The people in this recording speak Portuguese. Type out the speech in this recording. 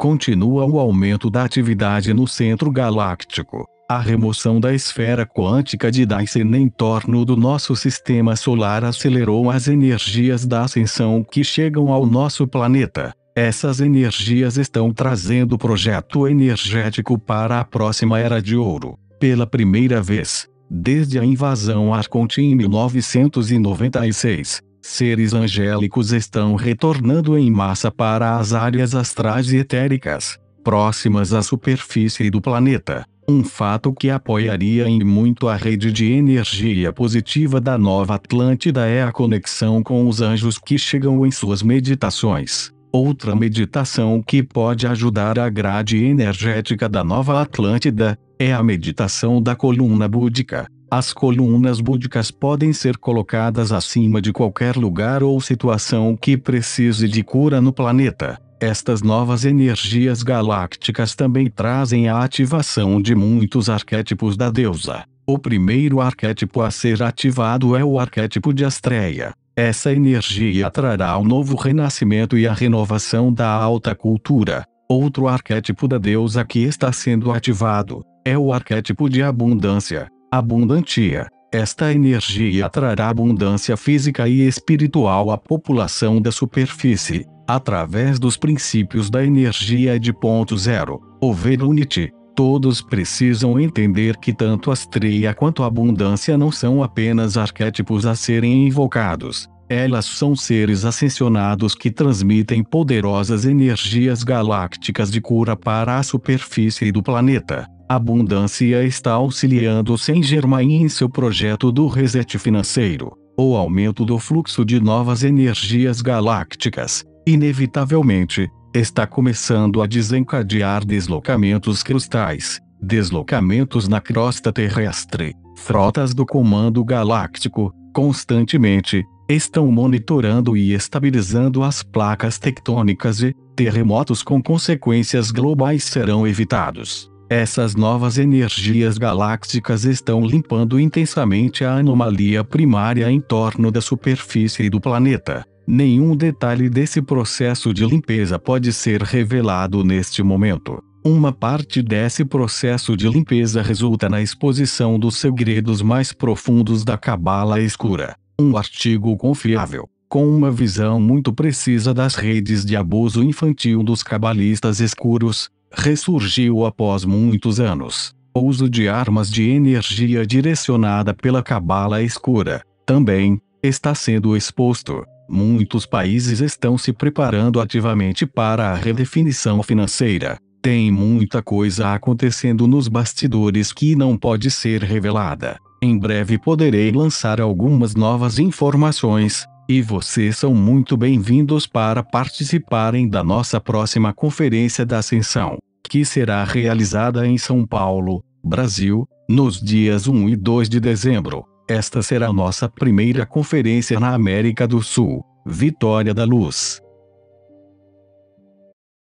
Continua o aumento da atividade no centro galáctico. A remoção da esfera quântica de Dyson em torno do nosso sistema solar acelerou as energias da ascensão que chegam ao nosso planeta. Essas energias estão trazendo o projeto energético para a próxima era de ouro. Pela primeira vez, desde a invasão Arconte em 1996, Seres angélicos estão retornando em massa para as áreas astrais e etéricas, próximas à superfície do planeta, um fato que apoiaria em muito a rede de energia positiva da Nova Atlântida é a conexão com os anjos que chegam em suas meditações. Outra meditação que pode ajudar a grade energética da Nova Atlântida é a meditação da coluna búdica. As colunas búdicas podem ser colocadas acima de qualquer lugar ou situação que precise de cura no planeta. Estas novas energias galácticas também trazem a ativação de muitos arquétipos da deusa. O primeiro arquétipo a ser ativado é o arquétipo de Astreia. Essa energia trará o novo renascimento e a renovação da alta cultura. Outro arquétipo da deusa que está sendo ativado é o arquétipo de abundância abundantia. Esta energia trará abundância física e espiritual à população da superfície, através dos princípios da energia de ponto zero, ou Verunity. Todos precisam entender que tanto astreia quanto abundância não são apenas arquétipos a serem invocados. Elas são seres ascensionados que transmitem poderosas energias galácticas de cura para a superfície do planeta abundância está auxiliando sem germain em seu projeto do reset financeiro, ou aumento do fluxo de novas energias galácticas, inevitavelmente, está começando a desencadear deslocamentos crustais, deslocamentos na crosta terrestre. Frotas do Comando Galáctico, constantemente, estão monitorando e estabilizando as placas tectônicas e terremotos com consequências globais serão evitados. Essas novas energias galácticas estão limpando intensamente a anomalia primária em torno da superfície do planeta. Nenhum detalhe desse processo de limpeza pode ser revelado neste momento. Uma parte desse processo de limpeza resulta na exposição dos segredos mais profundos da Cabala Escura. Um artigo confiável, com uma visão muito precisa das redes de abuso infantil dos cabalistas escuros, ressurgiu após muitos anos. O uso de armas de energia direcionada pela cabala escura também está sendo exposto. Muitos países estão se preparando ativamente para a redefinição financeira. Tem muita coisa acontecendo nos bastidores que não pode ser revelada. Em breve poderei lançar algumas novas informações, e vocês são muito bem-vindos para participarem da nossa próxima Conferência da Ascensão, que será realizada em São Paulo, Brasil, nos dias 1 e 2 de dezembro. Esta será nossa primeira conferência na América do Sul. Vitória da Luz.